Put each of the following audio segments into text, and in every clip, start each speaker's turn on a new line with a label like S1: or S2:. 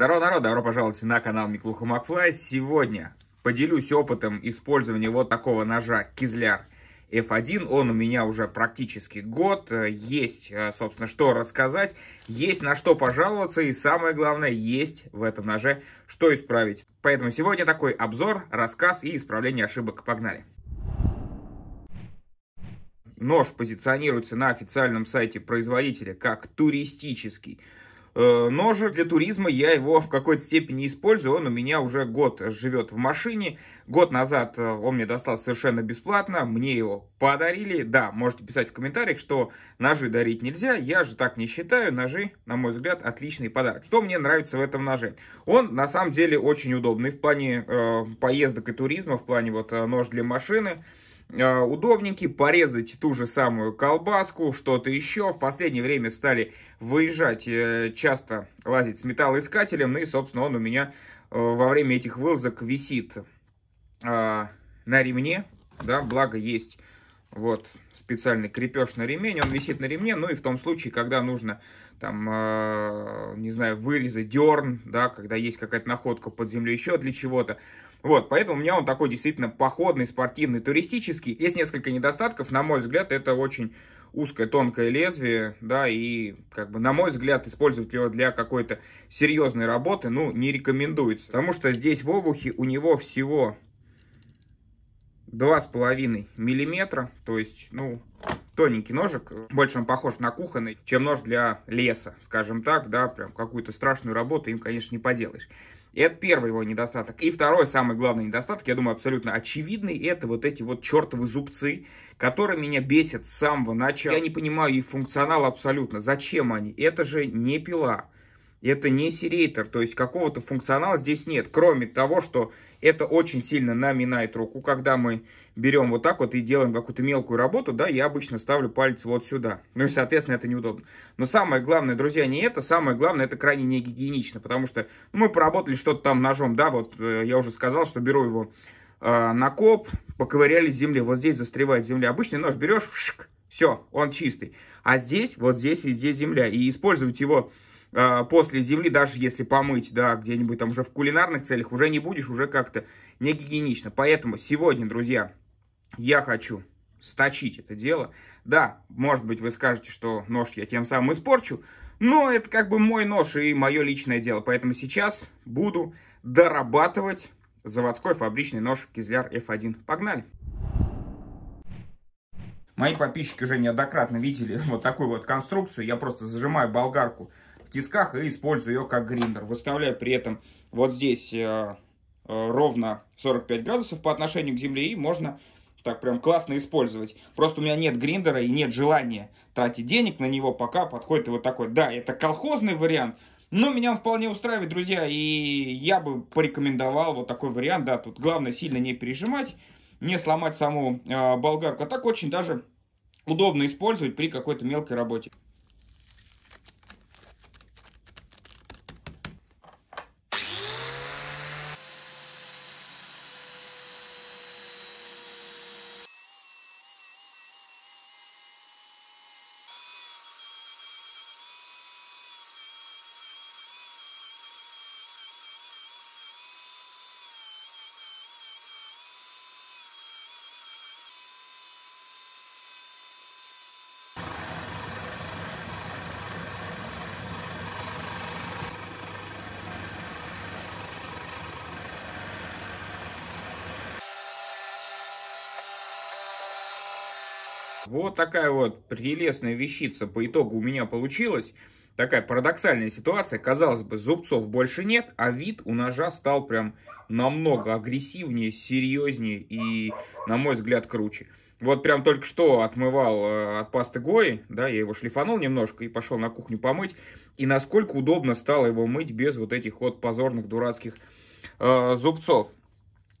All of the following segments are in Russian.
S1: Здорово, народ! Добро пожаловать на канал Миклуха Макфлай. Сегодня поделюсь опытом использования вот такого ножа Кизляр F1. Он у меня уже практически год. Есть, э, собственно, что рассказать, есть на что пожаловаться и самое главное, есть в этом ноже что исправить. Поэтому сегодня такой обзор, рассказ и исправление ошибок. Погнали! Нож позиционируется на официальном сайте производителя как туристический Э, ножик для туризма, я его в какой-то степени использую, он у меня уже год живет в машине, год назад э, он мне достался совершенно бесплатно, мне его подарили, да, можете писать в комментариях, что ножи дарить нельзя, я же так не считаю, ножи, на мой взгляд, отличный подарок. Что мне нравится в этом ноже? Он на самом деле очень удобный в плане э, поездок и туризма, в плане вот э, нож для машины, а, удобненький, порезать ту же самую колбаску, что-то еще. В последнее время стали выезжать, э, часто лазить с металлоискателем, и, собственно, он у меня э, во время этих вылазок висит а, на ремне, да, благо есть вот специальный крепеж на ремень, он висит на ремне, ну и в том случае, когда нужно там, э, не знаю, вырезать дерн, да, когда есть какая-то находка под землей еще для чего-то, вот, поэтому у меня он такой действительно походный, спортивный, туристический. Есть несколько недостатков, на мой взгляд, это очень узкое, тонкое лезвие, да, и, как бы, на мой взгляд, использовать его для какой-то серьезной работы, ну, не рекомендуется. Потому что здесь в обухе у него всего 2,5 миллиметра, то есть, ну, тоненький ножик, больше он похож на кухонный, чем нож для леса, скажем так, да, прям какую-то страшную работу им, конечно, не поделаешь. И это первый его недостаток. И второй, самый главный недостаток, я думаю, абсолютно очевидный, это вот эти вот чертовы зубцы, которые меня бесят с самого начала. Я не понимаю их функционал абсолютно. Зачем они? Это же не пила. Это не серейтер, то есть какого-то функционала здесь нет, кроме того, что это очень сильно наминает руку, когда мы берем вот так вот и делаем какую-то мелкую работу, да, я обычно ставлю палец вот сюда. Ну и, соответственно, это неудобно. Но самое главное, друзья, не это, самое главное, это крайне не гигиенично, потому что ну, мы поработали что-то там ножом, да, вот э, я уже сказал, что беру его э, на коп, поковыряли с земли, вот здесь застревает земля. Обычный нож берешь, все, он чистый. А здесь, вот здесь везде земля. И использовать его а, после земли, даже если помыть, да, где-нибудь там уже в кулинарных целях, уже не будешь, уже как-то не гигиенично. Поэтому сегодня, друзья, я хочу сточить это дело. Да, может быть, вы скажете, что нож я тем самым испорчу, но это как бы мой нож и мое личное дело. Поэтому сейчас буду дорабатывать заводской фабричный нож Кизляр F1. Погнали! Мои подписчики уже неоднократно видели вот такую вот конструкцию. Я просто зажимаю болгарку в тисках и использую ее как гриндер. Выставляю при этом вот здесь э, э, ровно 45 градусов по отношению к земле и можно так прям классно использовать. Просто у меня нет гриндера и нет желания тратить денег на него, пока подходит вот такой. Да, это колхозный вариант, но меня он вполне устраивает, друзья, и я бы порекомендовал вот такой вариант. Да, тут главное сильно не пережимать, не сломать саму э, болгарку. А так очень даже удобно использовать при какой-то мелкой работе. Вот такая вот прелестная вещица по итогу у меня получилась. Такая парадоксальная ситуация. Казалось бы, зубцов больше нет, а вид у ножа стал прям намного агрессивнее, серьезнее и, на мой взгляд, круче. Вот прям только что отмывал э, от пасты Гои, да, я его шлифанул немножко и пошел на кухню помыть. И насколько удобно стало его мыть без вот этих вот позорных дурацких э, зубцов.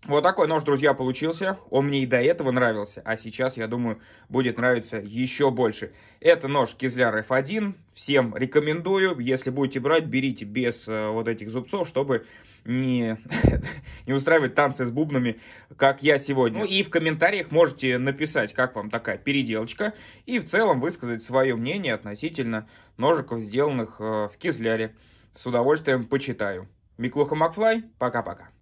S1: Вот такой нож, друзья, получился. Он мне и до этого нравился, а сейчас, я думаю, будет нравиться еще больше. Это нож Кизляр F1. Всем рекомендую. Если будете брать, берите без э, вот этих зубцов, чтобы не, не устраивать танцы с бубнами, как я сегодня. Ну и в комментариях можете написать, как вам такая переделочка, и в целом высказать свое мнение относительно ножиков, сделанных э, в Кизляре. С удовольствием почитаю. Миклуха Макфлай, пока-пока.